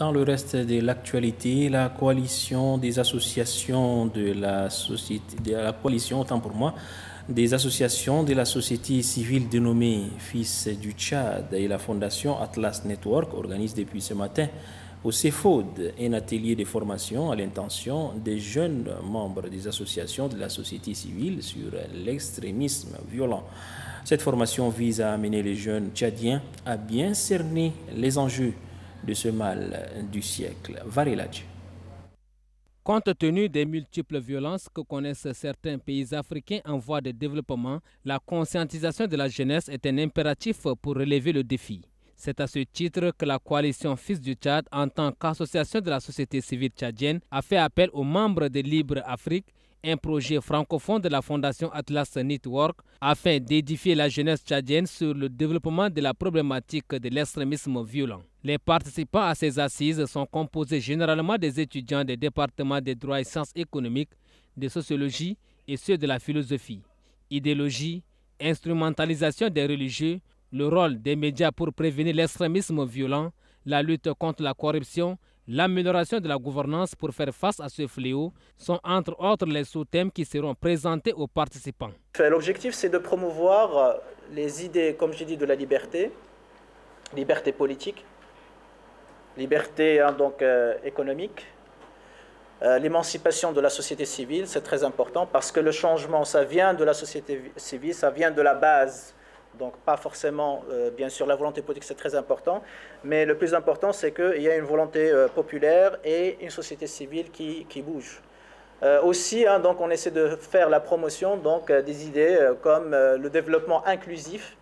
Dans le reste de l'actualité, la coalition des associations de la société, de la coalition, autant pour moi, des associations de la société civile dénommée Fils du Tchad et la fondation Atlas Network organisent depuis ce matin au CEFOD un atelier de formation à l'intention des jeunes membres des associations de la société civile sur l'extrémisme violent. Cette formation vise à amener les jeunes tchadiens à bien cerner les enjeux de ce mal euh, du siècle. Compte tenu des multiples violences que connaissent certains pays africains en voie de développement, la conscientisation de la jeunesse est un impératif pour relever le défi. C'est à ce titre que la coalition Fils du Tchad, en tant qu'association de la société civile tchadienne, a fait appel aux membres de Libre Afrique un projet francophone de la Fondation Atlas Network afin d'édifier la jeunesse tchadienne sur le développement de la problématique de l'extrémisme violent. Les participants à ces assises sont composés généralement des étudiants des départements des droits et sciences économiques, de sociologie et ceux de la philosophie. Idéologie, instrumentalisation des religieux, le rôle des médias pour prévenir l'extrémisme violent, la lutte contre la corruption, l'amélioration de la gouvernance pour faire face à ce fléau sont entre autres les sous-thèmes qui seront présentés aux participants. L'objectif, c'est de promouvoir les idées, comme j'ai dit, de la liberté, liberté politique, liberté hein, donc, euh, économique, euh, l'émancipation de la société civile, c'est très important parce que le changement, ça vient de la société civile, ça vient de la base donc pas forcément, euh, bien sûr, la volonté politique, c'est très important, mais le plus important, c'est qu'il y a une volonté euh, populaire et une société civile qui, qui bouge. Euh, aussi, hein, donc, on essaie de faire la promotion donc, des idées comme le développement inclusif,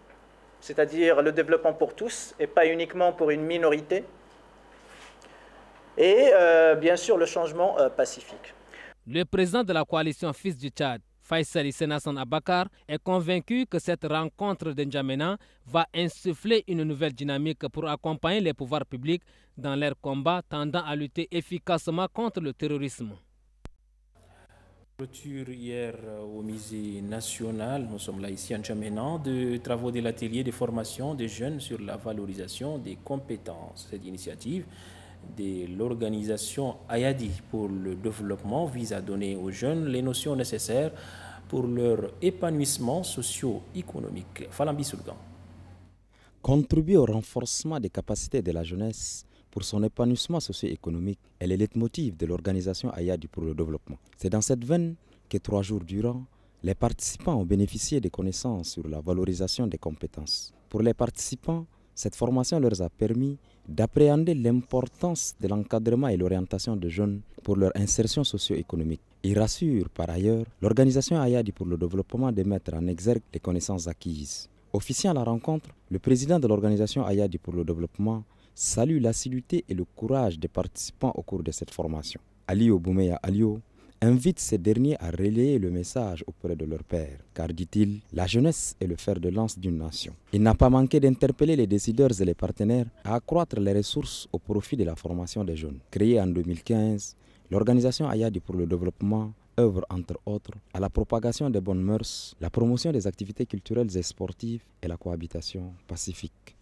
c'est-à-dire le développement pour tous et pas uniquement pour une minorité, et bien sûr le changement pacifique. Le président de la coalition Fils du Tchad, Faisal Senassan Abakar est convaincu que cette rencontre de va insuffler une nouvelle dynamique pour accompagner les pouvoirs publics dans leur combat tendant à lutter efficacement contre le terrorisme. Clôture hier euh, au musée national, nous sommes là ici en de travaux de l'atelier de formation des jeunes sur la valorisation des compétences. Cette initiative de l'organisation Ayadi pour le développement vise à donner aux jeunes les notions nécessaires pour leur épanouissement socio-économique. Falambi Soudan. Contribuer au renforcement des capacités de la jeunesse pour son épanouissement socio-économique est le leitmotiv de l'organisation Ayadi pour le développement. C'est dans cette veine que trois jours durant, les participants ont bénéficié des connaissances sur la valorisation des compétences. Pour les participants, cette formation leur a permis d'appréhender l'importance de l'encadrement et l'orientation des jeunes pour leur insertion socio-économique. Il rassure par ailleurs l'organisation Ayadi pour le développement de mettre en exergue les connaissances acquises. Officiant la rencontre, le président de l'organisation Ayadi pour le développement salue l'assiduité et le courage des participants au cours de cette formation. Alio Boumeya Alio invite ces derniers à relayer le message auprès de leur père, car dit-il, la jeunesse est le fer de lance d'une nation. Il n'a pas manqué d'interpeller les décideurs et les partenaires à accroître les ressources au profit de la formation des jeunes. Créée en 2015, l'organisation Ayadi pour le développement œuvre entre autres à la propagation des bonnes mœurs, la promotion des activités culturelles et sportives et la cohabitation pacifique.